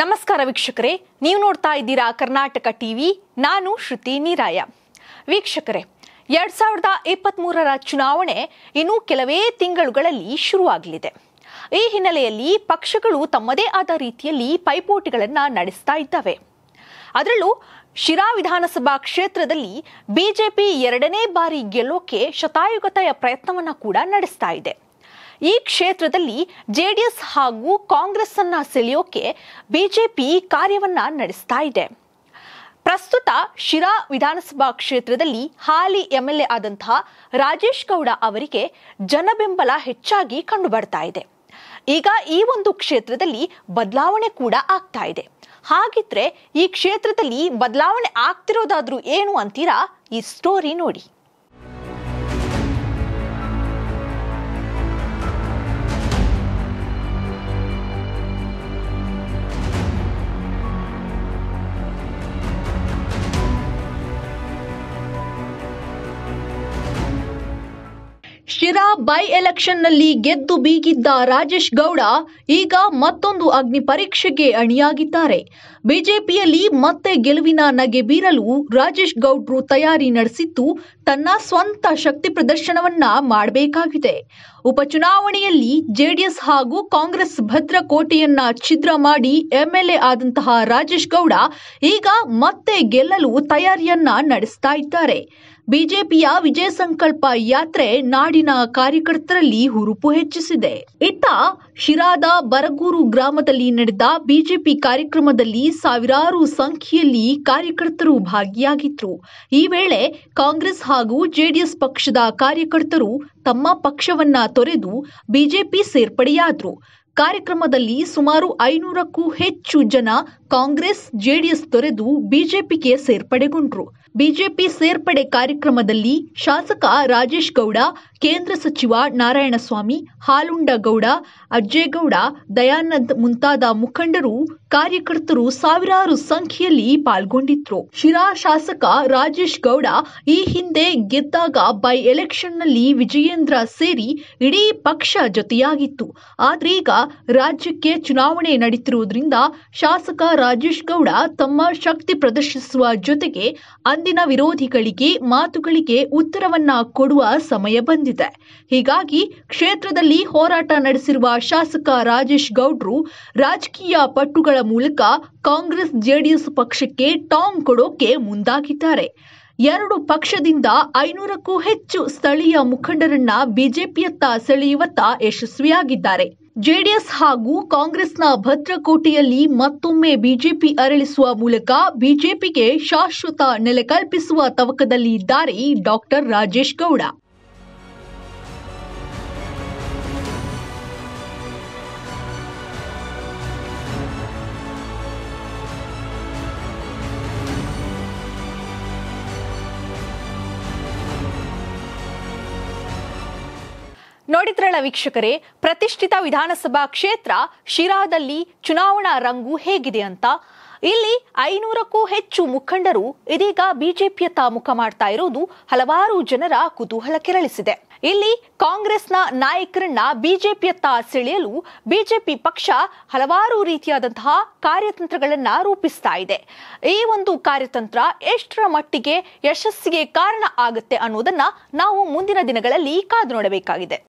ನಮಸ್ಕಾರ ವೀಕ್ಷಕರೇ ನೀವು ನೋಡ್ತಾ ಇದ್ದೀರಾ ಕರ್ನಾಟಕ ಟಿವಿ ನಾನು ಶ್ರುತಿ ನೀರಾಯ ವೀಕ್ಷಕರೇ ಎರಡ್ ಸಾವಿರದ ಮೂರರ ಚುನಾವಣೆ ಇನ್ನೂ ಕೆಲವೇ ತಿಂಗಳುಗಳಲ್ಲಿ ಶುರುವಾಗಲಿದೆ ಈ ಹಿನ್ನೆಲೆಯಲ್ಲಿ ಪಕ್ಷಗಳು ತಮ್ಮದೇ ಆದ ರೀತಿಯಲ್ಲಿ ಪೈಪೋಟಿಗಳನ್ನು ನಡೆಸ್ತಾ ಇದ್ದಾವೆ ಅದರಲ್ಲೂ ಶಿರಾ ವಿಧಾನಸಭಾ ಕ್ಷೇತ್ರದಲ್ಲಿ ಬಿಜೆಪಿ ಎರಡನೇ ಬಾರಿ ಗೆಲ್ಲೋಕೆ ಶತಾಯುಗತೆಯ ಪ್ರಯತ್ನವನ್ನು ಕೂಡ ನಡೆಸ್ತಾ ಇದೆ ಈ ಕ್ಷೇತ್ರದಲ್ಲಿ ಜೆಡಿಎಸ್ ಹಾಗೂ ಕಾಂಗ್ರೆಸ್ ಅನ್ನ ಸೆಳೆಯೋಕೆ ಬಿಜೆಪಿ ಕಾರ್ಯವನ್ನ ನಡೆಸ್ತಾ ಇದೆ ಪ್ರಸ್ತುತ ಶಿರಾ ವಿಧಾನಸಭಾ ಕ್ಷೇತ್ರದಲ್ಲಿ ಹಾಲಿ ಎ ಆದಂತಹ ರಾಜೇಶ್ ಗೌಡ ಅವರಿಗೆ ಜನಬೆಂಬಲ ಹೆಚ್ಚಾಗಿ ಕಂಡುಬರ್ತಾ ಇದೆ ಈಗ ಈ ಒಂದು ಕ್ಷೇತ್ರದಲ್ಲಿ ಬದಲಾವಣೆ ಕೂಡ ಆಗ್ತಾ ಇದೆ ಹಾಗಿದ್ರೆ ಈ ಕ್ಷೇತ್ರದಲ್ಲಿ ಬದಲಾವಣೆ ಆಗ್ತಿರೋದಾದ್ರೂ ಏನು ಅಂತೀರಾ ಈ ಸ್ಟೋರಿ ನೋಡಿ ಶಿರಾ ಬೈ ಎಲೆಕ್ಷನ್ನಲ್ಲಿ ಗೆದ್ದು ಬೀಗಿದ್ದ ರಾಜೇಶ್ ಗೌಡ ಈಗ ಮತ್ತೊಂದು ಅಗ್ನಿ ಪರೀಕ್ಷೆಗೆ ಅಣಿಯಾಗಿದ್ದಾರೆ ಬಿಜೆಪಿಯಲ್ಲಿ ಮತ್ತೆ ಗೆಲುವಿನ ನಗೆ ಬೀರಲು ರಾಜೇಶ್ ಗೌಡ್ರು ತಯಾರಿ ನಡೆಸಿದ್ದು ತನ್ನ ಸ್ವಂತ ಶಕ್ತಿ ಪ್ರದರ್ಶನವನ್ನ ಮಾಡಬೇಕಾಗಿದೆ ಉಪಚುನಾವಣೆಯಲ್ಲಿ ಜೆಡಿಎಸ್ ಹಾಗೂ ಕಾಂಗ್ರೆಸ್ ಭದ್ರಕೋಟೆಯನ್ನ ಛಿದ್ರ ಮಾಡಿ ಎಂಎಲ್ಎ ಆದಂತಹ ರಾಜೇಶ್ ಗೌಡ ಈಗ ಮತ್ತೆ ಗೆಲ್ಲಲು ತಯಾರಿಯನ್ನ ನಡೆಸ್ತಾ ಇದ್ದಾರೆ ಬಿಜೆಪಿಯ ವಿಜಯ ಸಂಕಲ್ಪ ಯಾತ್ರೆ ನಾಡಿನ ಕಾರ್ಯಕರ್ತರಲ್ಲಿ ಹುರುಪು ಹೆಚ್ಚಿಸಿದೆ ಇತ್ತ ಶಿರಾದ ಬರಗೂರು ಗ್ರಾಮದಲ್ಲಿ ನಡೆದ ಬಿಜೆಪಿ ಕಾರ್ಯಕ್ರಮದಲ್ಲಿ ಸಾವಿರಾರು ಸಂಖ್ಯೆಯಲ್ಲಿ ಕಾರ್ಯಕರ್ತರು ಭಾಗಿಯಾಗಿದ್ರು ಈ ವೇಳೆ ಕಾಂಗ್ರೆಸ್ ಹಾಗೂ ಜೆಡಿಎಸ್ ಪಕ್ಷದ ಕಾರ್ಯಕರ್ತರು ತಮ್ಮ ಪಕ್ಷವನ್ನ ತೊರೆದು ಬಿಜೆಪಿ ಸೇರ್ಪಡೆಯಾದ್ರು ಕಾರ್ಯಕ್ರಮದಲ್ಲಿ ಸುಮಾರು ಐನೂರಕ್ಕೂ ಹೆಚ್ಚು ಜನ ಕಾಂಗ್ರೆಸ್ ಜೆಡಿಎಸ್ ತೊರೆದು ಬಿಜೆಪಿಗೆ ಸೇರ್ಪಡೆಗೊಂಡ್ರು ಬಿಜೆಪಿ ಸೇರ್ಪಡೆ ಕಾರ್ಯಕ್ರಮದಲ್ಲಿ ಶಾಸಕ ರಾಜೇಶ್ ಗೌಡ ಕೇಂದ್ರ ಸಚಿವ ನಾರಾಯಣಸ್ವಾಮಿ ಹಾಲುಂಡಗೌಡ ಅಜ್ಜೇಗೌಡ ದಯಾನಂದ್ ಮುಂತಾದ ಮುಖಂಡರು ಕಾರ್ಯಕರ್ತರು ಸಾವಿರಾರು ಸಂಖ್ಯೆಯಲ್ಲಿ ಪಾಲ್ಗೊಂಡಿದ್ರು ಶಿರಾ ಶಾಸಕ ರಾಜೇಶ್ ಗೌಡ ಈ ಹಿಂದೆ ಗೆದ್ದಾಗ ಬೈ ಎಲೆಕ್ಷನ್ನಲ್ಲಿ ವಿಜಯೇಂದ್ರ ಸೇರಿ ಇಡೀ ಪಕ್ಷ ಜೊತೆಯಾಗಿತ್ತು ಆದ್ರೀಗ ರಾಜ್ಯಕ್ಕೆ ಚುನಾವಣೆ ನಡೀತಿರುವುದರಿಂದ ಶಾಸಕ ರಾಜೇಶ್ ಗೌಡ ತಮ್ಮ ಶಕ್ತಿ ಪ್ರದರ್ಶಿಸುವ ಜೊತೆಗೆ ಅಂದಿನ ವಿರೋಧಿಗಳಿಗೆ ಮಾತುಗಳಿಗೆ ಉತ್ತರವನ್ನ ಕೊಡುವ ಸಮಯ ಬಂದಿದೆ ಹೀಗಾಗಿ ಕ್ಷೇತ್ರದಲ್ಲಿ ಹೋರಾಟ ನಡೆಸಿರುವ ಶಾಸಕ ರಾಜೇಶ್ ಗೌಡ್ರು ರಾಜಕೀಯ ಪಟ್ಟುಗಳ ಮೂಲಕ ಕಾಂಗ್ರೆಸ್ ಜೆಡಿಎಸ್ ಪಕ್ಷಕ್ಕೆ ಟಾಂಗ್ ಕೊಡೋಕೆ ಮುಂದಾಗಿದ್ದಾರೆ ಎರಡು ಪಕ್ಷದಿಂದ ಐನೂರಕ್ಕೂ ಹೆಚ್ಚು ಸ್ಥಳೀಯ ಮುಖಂಡರನ್ನ ಬಿಜೆಪಿಯತ್ತ ಸೆಳೆಯುವತ್ತ ಯಶಸ್ವಿಯಾಗಿದ್ದಾರೆ ಜೆಡಿಎಸ್ ಹಾಗೂ ಕಾಂಗ್ರೆಸ್ನ ಭದ್ರಕೋಟೆಯಲ್ಲಿ ಮತ್ತೊಮ್ಮೆ ಬಿಜೆಪಿ ಅರಳಿಸುವ ಮೂಲಕ ಬಿಜೆಪಿಗೆ ಶಾಶ್ವತ ನೆಲೆ ಕಲ್ಪಿಸುವ ತವಕದಲ್ಲಿ ಇದ್ದಾರೆ ಡಾಕ್ಟರ್ ರಾಜೇಶ್ ಗೌಡ ನೋಡಿದ್ರಲ್ಲ ವೀಕ್ಷಕರೇ ಪ್ರತಿಷ್ಠಿತ ವಿಧಾನಸಭಾ ಕ್ಷೇತ್ರ ಶಿರಾದಲ್ಲಿ ಚುನಾವಣಾ ರಂಗು ಹೇಗಿದೆ ಅಂತ ಇಲ್ಲಿ ಐನೂರಕ್ಕೂ ಹೆಚ್ಚು ಮುಖಂಡರು ಇದೀಗ ಬಿಜೆಪಿಯತ್ತ ಮುಖ ಮಾಡ್ತಾ ಇರುವುದು ಹಲವಾರು ಜನರ ಕುತೂಹಲ ಕೆರಳಿಸಿದೆ ಇಲ್ಲಿ ಕಾಂಗ್ರೆಸ್ನ ನಾಯಕರನ್ನ ಬಿಜೆಪಿಯತ್ತ ಸೆಳೆಯಲು ಬಿಜೆಪಿ ಪಕ್ಷ ಹಲವಾರು ರೀತಿಯಾದಂತಹ ಕಾರ್ಯತಂತ್ರಗಳನ್ನ ರೂಪಿಸ್ತಾ ಇದೆ ಈ ಒಂದು ಕಾರ್ಯತಂತ್ರ ಎಷ್ಟರ ಮಟ್ಟಿಗೆ ಯಶಸ್ಸಿಗೆ ಕಾರಣ ಆಗುತ್ತೆ ಅನ್ನೋದನ್ನ ನಾವು ಮುಂದಿನ ದಿನಗಳಲ್ಲಿ ಕಾದು ನೋಡಬೇಕಾಗಿದೆ